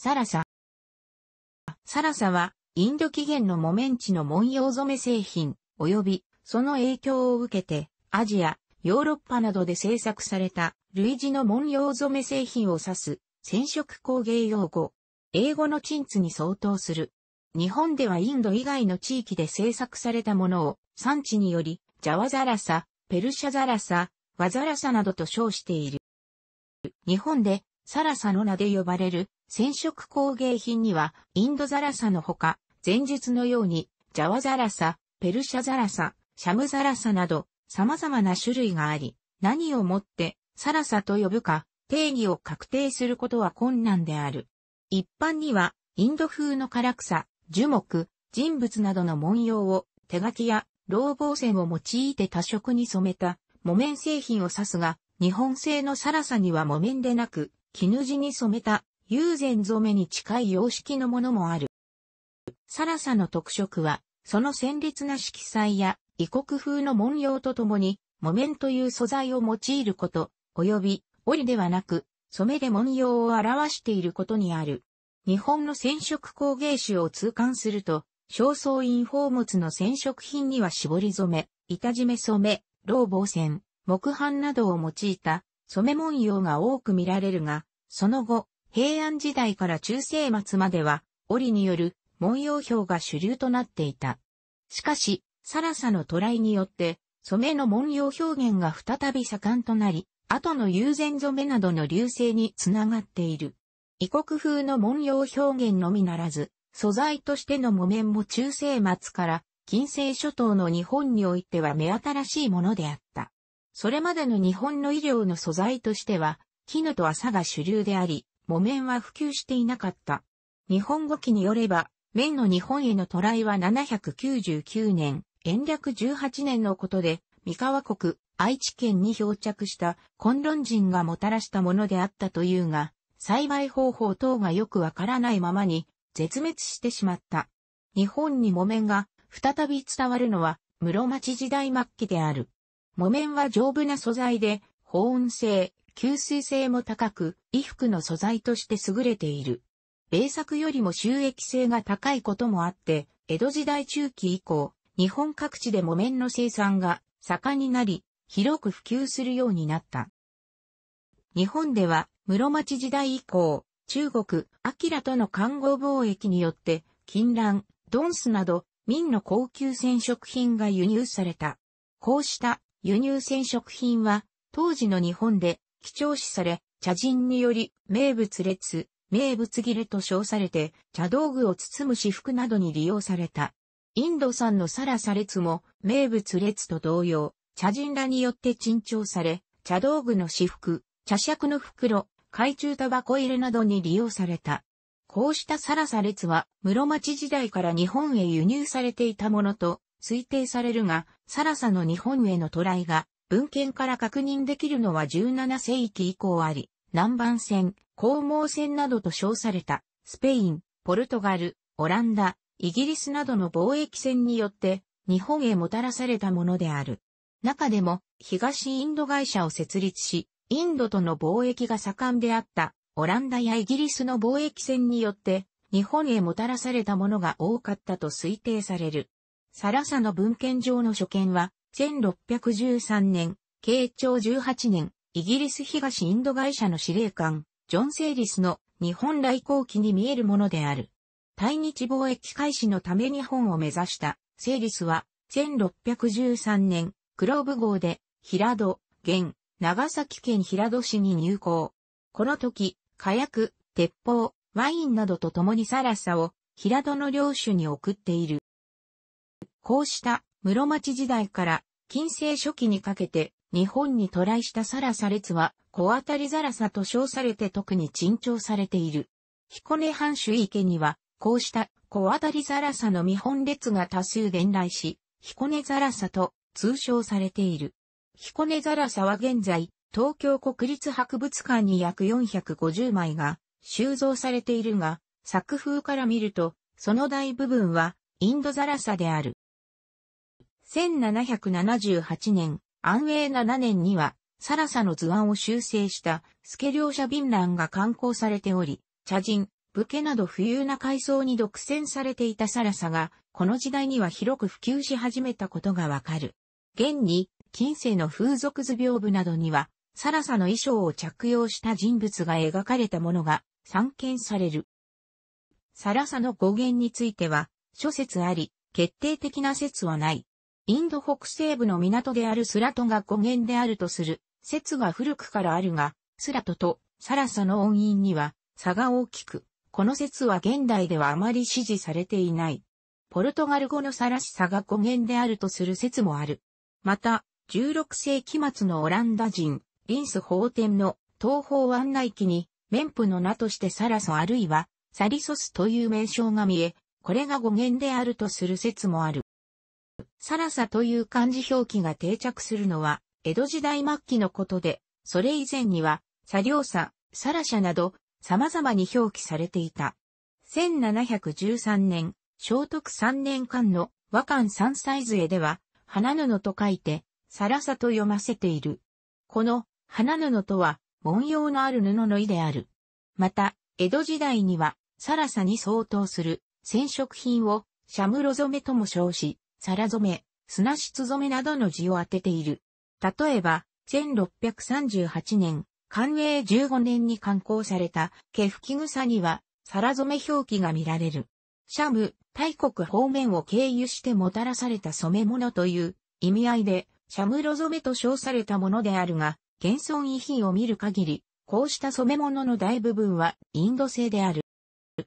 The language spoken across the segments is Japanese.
サラサ。サラサは、インド起源の木綿地の文様染め製品、及び、その影響を受けて、アジア、ヨーロッパなどで製作された、類似の文様染め製品を指す、染色工芸用語。英語の鎮痛に相当する。日本ではインド以外の地域で製作されたものを、産地により、ジャワザラサ、ペルシャザラサ、ワザラサなどと称している。日本で、サラサの名で呼ばれる染色工芸品には、インドザラサのほか、前述のように、ジャワザラサ、ペルシャザラサ、シャムザラサなど、様々な種類があり、何をもって、サラサと呼ぶか、定義を確定することは困難である。一般には、インド風の唐草、樹木、人物などの文様を、手書きや、老房線を用いて多色に染めた、木綿製品を指すが、日本製のサラサには木綿でなく、絹地に染めた友禅染めに近い様式のものもある。サラサの特色は、その鮮烈な色彩や異国風の文様とともに、木綿という素材を用いること、及び、織ではなく、染めで文様を表していることにある。日本の染色工芸種を通貫すると、正倉院宝物の染色品には絞り染め、板締め染め、老房線、木版などを用いた染め文様が多く見られるが、その後、平安時代から中世末までは、織による文様表が主流となっていた。しかし、サラサの渡来によって、染めの文様表現が再び盛んとなり、後の友禅染めなどの流星につながっている。異国風の文様表現のみならず、素材としての木綿も中世末から近世諸島の日本においては目新しいものであった。それまでの日本の医療の素材としては、絹と麻が主流であり、木綿は普及していなかった。日本語記によれば、綿の日本への渡来は799年、延暦18年のことで、三河国、愛知県に漂着した混論人がもたらしたものであったというが、栽培方法等がよくわからないままに、絶滅してしまった。日本に木綿が再び伝わるのは室町時代末期である。木綿は丈夫な素材で、保温性、吸水性も高く、衣服の素材として優れている。米作よりも収益性が高いこともあって、江戸時代中期以降、日本各地で木綿の生産が盛んになり、広く普及するようになった。日本では、室町時代以降、中国、アキとの看護貿易によって、金蘭、ドンスなど、民の高級染色品が輸入された。こうした輸入染色品は、当時の日本で貴重視され、茶人により、名物列、名物切れと称されて、茶道具を包む私服などに利用された。インド産のサラサ列も、名物列と同様、茶人らによって珍重され、茶道具の私服、茶尺の袋、懐中タバコ入れなどに利用された。こうしたサラサ列は、室町時代から日本へ輸入されていたものと推定されるが、サラサの日本への渡来が文献から確認できるのは17世紀以降あり、南蛮船、黄毛船などと称された、スペイン、ポルトガル、オランダ、イギリスなどの貿易船によって、日本へもたらされたものである。中でも、東インド会社を設立し、インドとの貿易が盛んであった、オランダやイギリスの貿易船によって、日本へもたらされたものが多かったと推定される。サラサの文献上の所見は、1613年、慶長18年、イギリス東インド会社の司令官、ジョン・セイリスの日本来航機に見えるものである。対日貿易開始のため日本を目指した、セイリスは、1613年、クローブ号で、平戸、現、長崎県平戸市に入港。この時、火薬、鉄砲、ワインなどと共にサラサを、平戸の領主に送っている。こうした室町時代から近世初期にかけて日本に渡来したサラサ列は小当たりザラサと称されて特に珍重されている。彦根藩主池にはこうした小当たりザラサの見本列が多数伝来し、彦根ザラサと通称されている。彦根ザラサは現在、東京国立博物館に約450枚が収蔵されているが、作風から見ると、その大部分はインドザラサである。1778年、安永7年には、サラサの図案を修正したスケ両者便乱が刊行されており、茶人、武家など富裕な階層に独占されていたサラサが、この時代には広く普及し始めたことがわかる。現に、近世の風俗図屏風などには、サラサの衣装を着用した人物が描かれたものが散見される。サラサの語源については、諸説あり、決定的な説はない。インド北西部の港であるスラトが語源であるとする説が古くからあるが、スラトとサラサの音韻には差が大きく、この説は現代ではあまり支持されていない。ポルトガル語のサラシサが語源であるとする説もある。また、16世紀末のオランダ人、リンス法典の東方案内記に、綿布の名としてサラソあるいはサリソスという名称が見え、これが語源であるとする説もある。サラサという漢字表記が定着するのは、江戸時代末期のことで、それ以前には、サリョーサ、サラシャなど、様々に表記されていた。1713年、聖徳3年間の和漢三歳図では、花布と書いて、サラサと読ませている。この、花布とは、文様のある布の意である。また、江戸時代には、サラサに相当する、染色品を、シャムロ染めとも称し、皿染め、砂質染めなどの字を当てている。例えば、1638年、寛永15年に刊行された、毛吹草には、皿染め表記が見られる。シャム、大国方面を経由してもたらされた染め物という意味合いで、シャムロ染めと称されたものであるが、現存遺品を見る限り、こうした染め物の大部分はインド製である。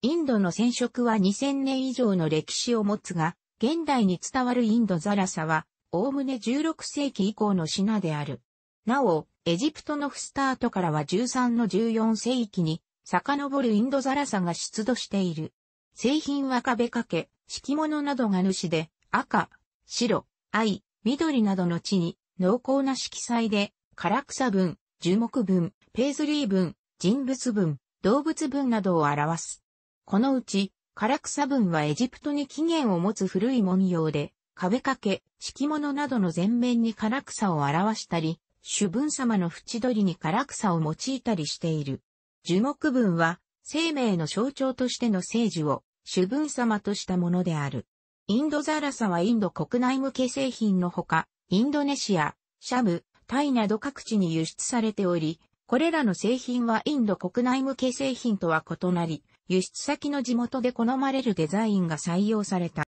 インドの染色は2000年以上の歴史を持つが、現代に伝わるインドザラサは、おおむね16世紀以降の品である。なお、エジプトのフスタートからは13の14世紀に、遡るインドザラサが出土している。製品は壁掛け、敷物などが主で、赤、白、藍、緑などの地に、濃厚な色彩で、唐草分、樹木分、ペーズリー分、人物分、動物分などを表す。このうち、唐草文はエジプトに起源を持つ古い文様で、壁掛け、敷物などの前面に唐草を表したり、主文様の縁取りに唐草を用いたりしている。樹木文は、生命の象徴としての聖樹を、主文様としたものである。インドザラサはインド国内向け製品のほか、インドネシア、シャム、タイなど各地に輸出されており、これらの製品はインド国内向け製品とは異なり、輸出先の地元で好まれるデザインが採用された。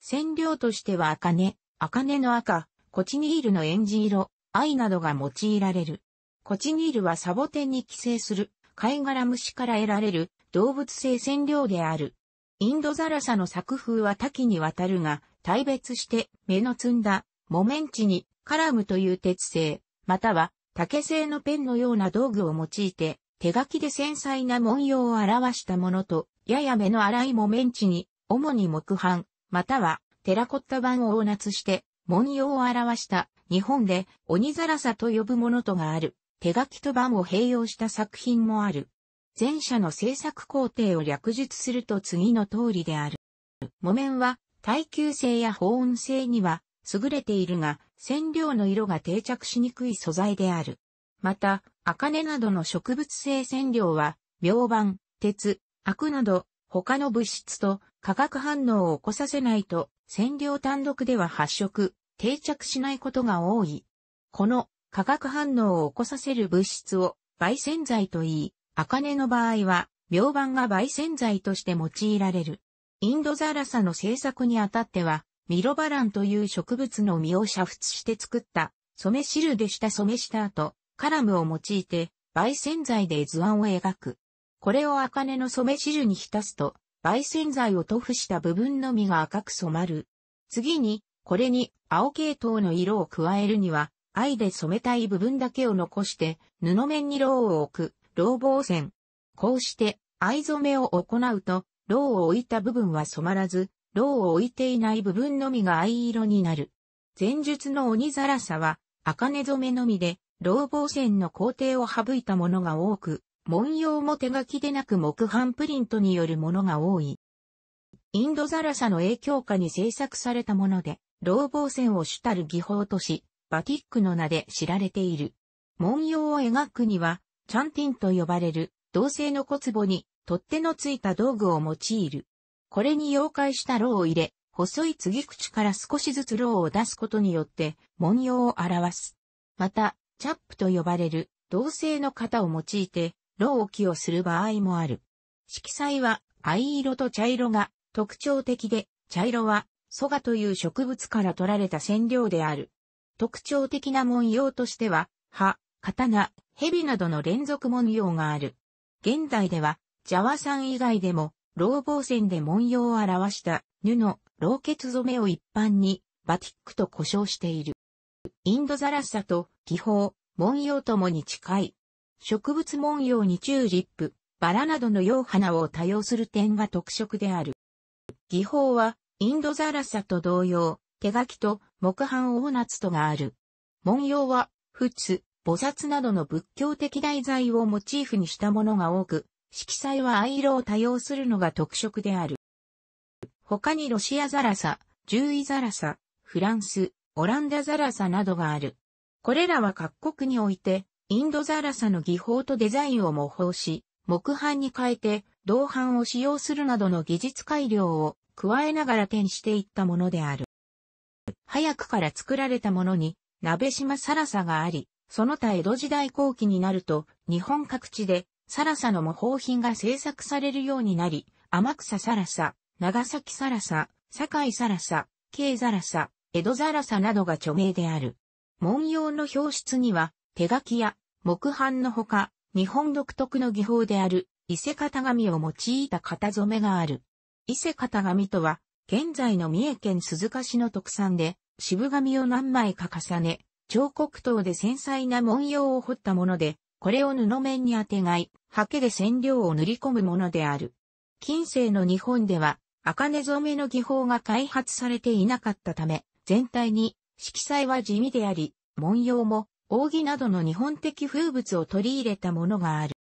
染料としては茜、茜の赤、コチニールのエンジ色、藍などが用いられる。コチニールはサボテンに寄生する貝殻虫から得られる動物性染料である。インドザラサの作風は多岐にわたるが、大別して目の積んだ木綿地にカラムという鉄製、または竹製のペンのような道具を用いて手書きで繊細な文様を表したものと、やや目の粗い木綿地に、主に木版、またはテラコッタ版を大捺して、文様を表した日本で鬼皿さと呼ぶものとがある、手書きと版を併用した作品もある。前者の制作工程を略述すると次の通りである。木綿は耐久性や保温性には優れているが、染料の色が定着しにくい素材である。また、アカネなどの植物性染料は、病板、鉄、アクなど、他の物質と化学反応を起こさせないと、染料単独では発色、定着しないことが多い。この化学反応を起こさせる物質を媒染剤と言い、アカネの場合は、病板が媒染剤として用いられる。インドザラサの製作にあたっては、ミロバランという植物の実を煮沸して作った、染め汁でした染めした後、カラムを用いて、焙煎剤で図案を描く。これを茜の染め汁に浸すと、焙煎剤を塗布した部分のみが赤く染まる。次に、これに青系統の色を加えるには、藍で染めたい部分だけを残して、布面に蝋を置く、ロウ線。こうして、藍染めを行うと、蝋を置いた部分は染まらず、蝋を置いていない部分のみが藍色になる。前述の鬼ざらさは、茜染めのみで、牢房線の工程を省いたものが多く、文様も手書きでなく木版プリントによるものが多い。インドザラサの影響下に制作されたもので、牢房線を主たる技法とし、バティックの名で知られている。文様を描くには、チャンティンと呼ばれる、銅製の小壺に、取っ手のついた道具を用いる。これに溶解した牢を入れ、細い継ぎ口から少しずつ牢を出すことによって、文様を表す。また、チャップと呼ばれる同性の型を用いて、ロををする場合もある。色彩は藍色と茶色が特徴的で、茶色は蘇我という植物から取られた染料である。特徴的な文様としては、葉、刀、蛇などの連続文様がある。現代では、ジャワさん以外でも、老房線で文様を表した布、老血染めを一般に、バティックと呼称している。インドザラッサと気泡、文様ともに近い。植物文様にチューリップ、バラなどの洋花を多用する点が特色である。技法は、インドザラッサと同様、手書きと木版オーナツとがある。文様は、仏、菩薩などの仏教的題材をモチーフにしたものが多く、色彩は藍色を多用するのが特色である。他にロシアザラサ、獣医ザラサ、フランス、オランダザラサなどがある。これらは各国において、インドザラサの技法とデザインを模倣し、木版に変えて、銅版を使用するなどの技術改良を加えながら転していったものである。早くから作られたものに、鍋島サラサがあり、その他江戸時代後期になると、日本各地で、サラサの模倣品が制作されるようになり、天草サラサ、長崎サラサ、堺サラサ、京ザラサ、江戸ザラサなどが著名である。文様の表出には、手書きや木版のほか、日本独特の技法である、伊勢型紙を用いた型染めがある。伊勢型紙とは、現在の三重県鈴鹿市の特産で、渋紙を何枚か重ね、彫刻刀で繊細な文様を彫ったもので、これを布面にあてがい、刷毛で染料を塗り込むものである。近世の日本では、茜染めの技法が開発されていなかったため、全体に、色彩は地味であり、文様も、扇などの日本的風物を取り入れたものがある。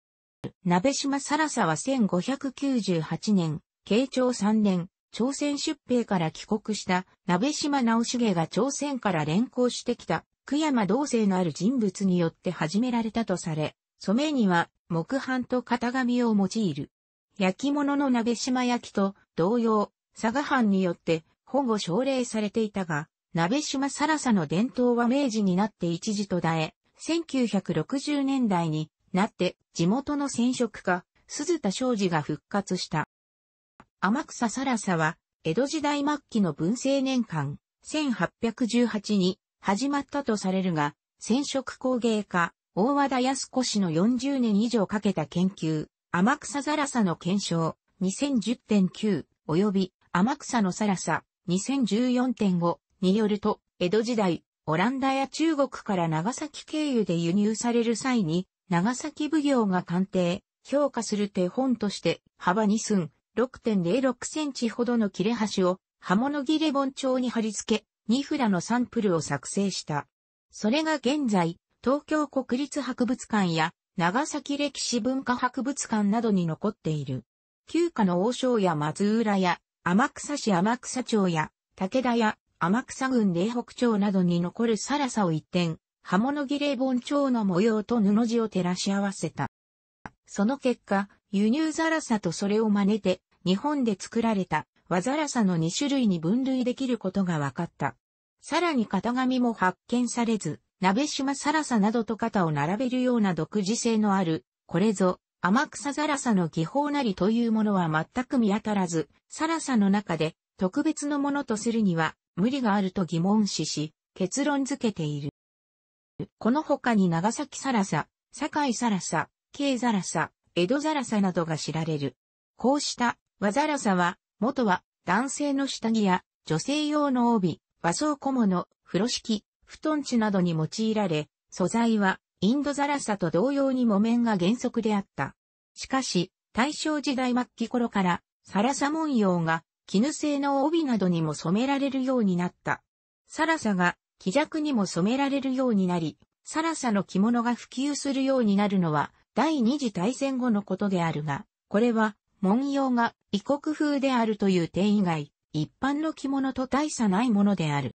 鍋島サラサは1598年、慶長3年、朝鮮出兵から帰国した鍋島直重が朝鮮から連行してきた久山同性のある人物によって始められたとされ、染めには木版と型紙を用いる。焼き物の鍋島焼きと同様、佐賀藩によって保護奨励されていたが、鍋島サラサの伝統は明治になって一時途絶え、1960年代になって地元の染色家、鈴田昌司が復活した。天草サラサは、江戸時代末期の文政年間、1818に始まったとされるが、染色工芸家、大和田康子氏の40年以上かけた研究、天草サラサの検証、2010.9、及び、天草のサラサ、2014.5、によると、江戸時代、オランダや中国から長崎経由で輸入される際に、長崎奉行が鑑定、評価する手本として、幅2寸、6.06センチほどの切れ端を、刃物切れ本帳に貼り付け、ニフラのサンプルを作成した。それが現在、東京国立博物館や、長崎歴史文化博物館などに残っている。旧家の王将や松浦や、天草市天草町や、武田や、天草郡霊北町などに残るサラサを一点、刃物儀礼盆町の模様と布地を照らし合わせた。その結果、輸入ザラサとそれを真似て、日本で作られた和ザラサの2種類に分類できることが分かった。さらに型紙も発見されず、鍋島サラサなどと肩を並べるような独自性のある、これぞ、天草ザラサの技法なりというものは全く見当たらず、サラサの中で特別のものとするには、無理があると疑問視し、結論付けている。この他に長崎サラサ、堺サラサ、京ザラサ、江戸ザラサなどが知られる。こうした和ザラサは、元は男性の下着や女性用の帯、和装小物、風呂敷、布団地などに用いられ、素材はインドザラサと同様に木綿が原則であった。しかし、大正時代末期頃からサラサ文様が絹製の帯などにも染められるようになった。サラサが気弱にも染められるようになり、サラサの着物が普及するようになるのは第二次大戦後のことであるが、これは文様が異国風であるという点以外、一般の着物と大差ないものである。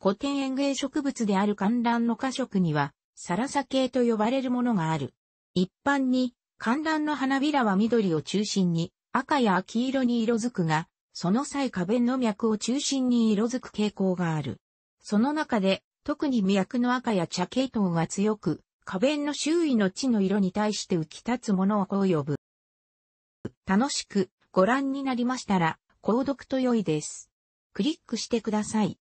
古典園芸植物である観覧の花色には、サラサ系と呼ばれるものがある。一般に、観覧の花びらは緑を中心に、赤や黄色に色づくが、その際花弁の脈を中心に色づく傾向がある。その中で、特に脈の赤や茶系統が強く、花弁の周囲の地の色に対して浮き立つものをこう呼ぶ。楽しくご覧になりましたら、購読と良いです。クリックしてください。